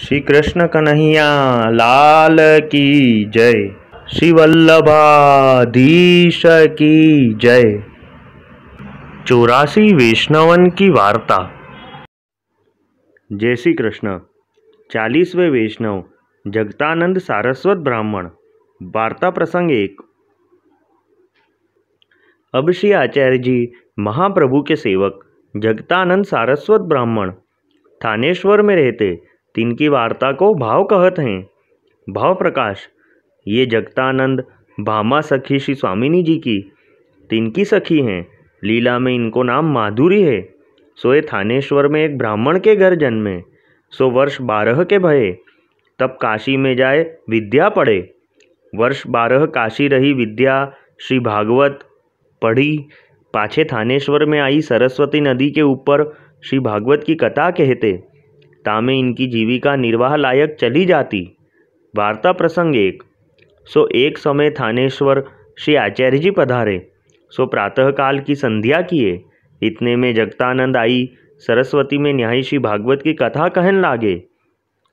श्री कृष्ण कन्हैया लाल की जय श्री वल्लभाधीश की जय चौरासी वैष्णवन की वार्ता जय श्री कृष्ण चालीसवें वैष्णव जगतानंद सारस्वत ब्राह्मण वार्ता प्रसंग एक अब श्री आचार्य जी महाप्रभु के सेवक जगतानंद सारस्वत ब्राह्मण थानेश्वर में रहते तिनकी वार्ता को भाव कहत हैं भाव प्रकाश ये जगतानंद भामा सखी श्री स्वामिनी जी की तिनकी सखी हैं लीला में इनको नाम माधुरी है सो ये थानेश्वर में एक ब्राह्मण के घर जन्मे सो वर्ष बारह के भये तब काशी में जाए विद्या पढ़े वर्ष बारह काशी रही विद्या श्री भागवत पढ़ी पाछे थानेश्वर में आई सरस्वती नदी के ऊपर श्री भागवत की कथा कहते तामे इनकी जीविका निर्वाह लायक चली जाती वार्ता प्रसंग एक सो एक समय थानेश्वर श्री आचार्य जी पधारे सो प्रातःकाल की संध्या किए इतने में जगतानंद आई सरस्वती में न्याय श्री भागवत की कथा कहन लागे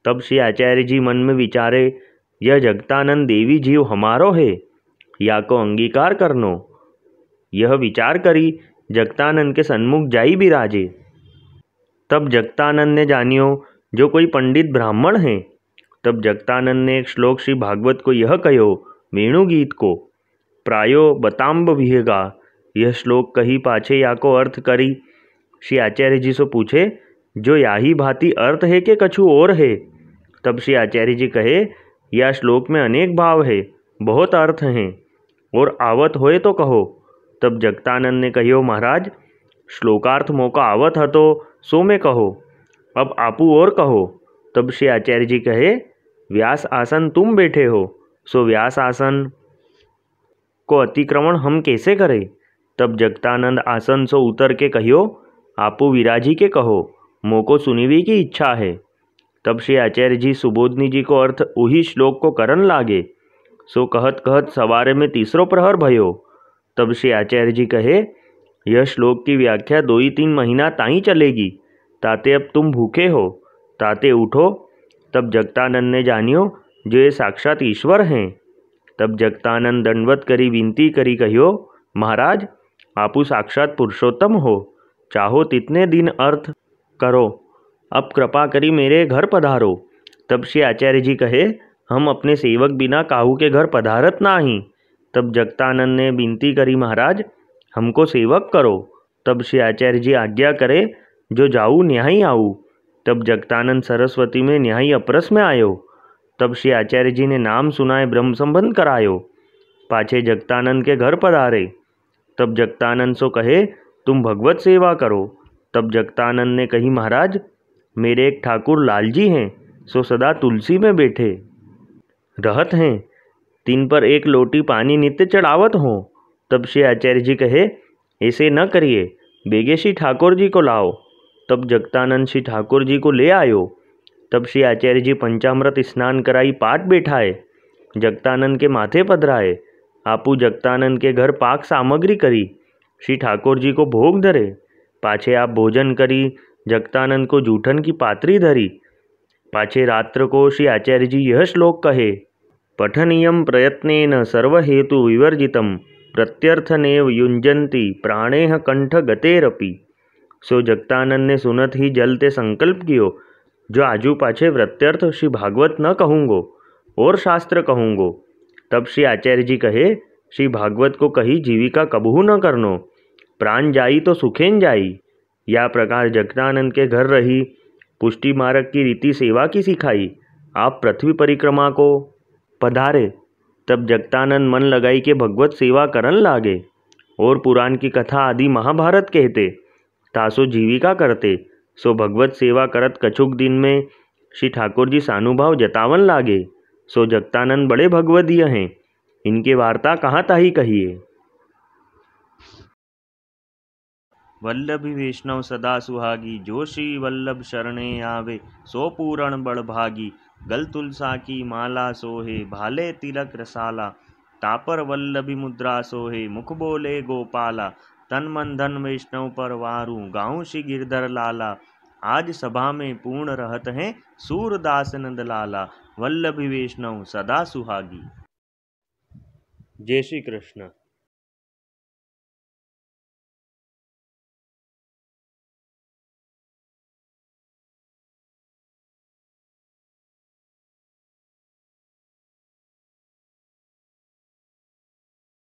तब श्री आचार्य जी मन में विचारे यह जगतानंद देवी जीव हमारो है या को अंगीकार करनो यह विचार करी जगतानंद के सन्मुख जाई भी राजे तब जगतानंद ने जानियो जो कोई पंडित ब्राह्मण हैं तब जगतानंद ने एक श्लोक श्री भागवत को यह कहो वेणु गीत को प्रायो बताम्ब विहेगा यह श्लोक कही पाछे या को अर्थ करी श्री आचार्य जी से पूछे जो याही भांति अर्थ है कि कछु और है तब श्री आचार्य जी कहे यह श्लोक में अनेक भाव है बहुत अर्थ हैं और आवत होए तो कहो तब जगतानंद ने कहो महाराज श्लोकार्थ मौका आवत हतो सो में कहो अब आपू और कहो तब श्री आचार्य जी कहे व्यास आसन तुम बैठे हो सो व्यास आसन को अतिक्रमण हम कैसे करें तब जगतानंद आसन सो उतर के कहियो आपू विराजी के कहो मोको सुनीवी की इच्छा है तब श्री आचार्य जी सुबोधनी जी को अर्थ उही श्लोक को करण लागे सो कहत कहत सवारे में तीसरो प्रहर भयो तब श्री आचार्य जी कहे यह श्लोक की व्याख्या दो ही तीन महीना ताई चलेगी ताते अब तुम भूखे हो ताते उठो तब जगतानंद ने जानियो जो ये साक्षात ईश्वर हैं तब जगतानंद दंडवत करी विनती करी कहियो महाराज आपू साक्षात पुरुषोत्तम हो चाहो तितने दिन अर्थ करो अब कृपा करी मेरे घर पधारो तब श्री आचार्य जी कहे हम अपने सेवक बिना काहू के घर पधारत ना ही तब जगतानंद ने विनती करी महाराज हमको सेवक करो तब श्री आचार्य जी आज्ञा करे जो जाऊँ न्याय आऊँ तब जगतानंद सरस्वती में न्याय अपरस में आयो तब श्री आचार्य जी ने नाम सुनाए ब्रह्म संबंध करायो पाछे जगतानंद के घर पधारे तब जगतानंद सो कहे तुम भगवत सेवा करो तब जगतानंद ने कही महाराज मेरे एक ठाकुर लालजी हैं सो सदा तुलसी में बैठे रहत हैं तीन पर एक लोटी पानी नित्य चढ़ावत हों तब श्री आचार्य जी कहे ऐसे न करिए बेगे श्री ठाकुर जी को लाओ तब जगतानंद श्री ठाकुर जी को ले आयो तब श्री आचार्य जी पंचामृत स्नान कराई पाठ बैठाए जगतानंद के माथे पधराए आपू जगतानंद के घर पाक सामग्री करी श्री ठाकुर जी को भोग धरे पाछे आप भोजन करी जगतानंद को जूठन की पात्री धरी पाछे रात्र को श्री आचार्य जी यह श्लोक कहे पठनीय प्रयत्न सर्वहेतु विवर्जितम प्रत्यर्थने युंजंती प्राणेह कंठ गतेरपि सो जगतानंद ने सुनत ही जलते संकल्प कियो जो आजू पाछे प्रत्यर्थ श्री भागवत न कहूँगो और शास्त्र कहूँगो तब श्री आचार्य जी कहे श्री भागवत को कही जीविका कबहू न करनो प्राण जाई तो सुखेन जाई या प्रकार जगतानंद के घर रही पुष्टि मारक की रीति सेवा की सिखाई आप पृथ्वी परिक्रमा को पधारे तब जगतानंद मन लगाई के भगवत सेवा करन लागे और पुराण की कथा आदि महाभारत कहते तासो जीविका करते सो भगवत सेवा करत कछुक दिन में श्री ठाकुर जी सानुभाव जतावन लागे सो जगतानंद बड़े भगवदीय हैं इनके वार्ता कहाँ ताही कहिए वल्लभी वैष्णव सदा सुहागी जो श्री वल्लभ शरणे आवे सो पूरण बड़ भागी गल तुलसा की माला सोहे भाले तिलक रसाला तापर वल्लभी मुद्रा सोहे मुख बोले गोपाला तन मन धन वैष्णव पर वारू गाँव श्री गिरधर लाला आज सभा में पूर्ण रहत हैं सूरदास नंद लाला वल्लभी वैष्णव सदा सुहागी जय श्री कृष्ण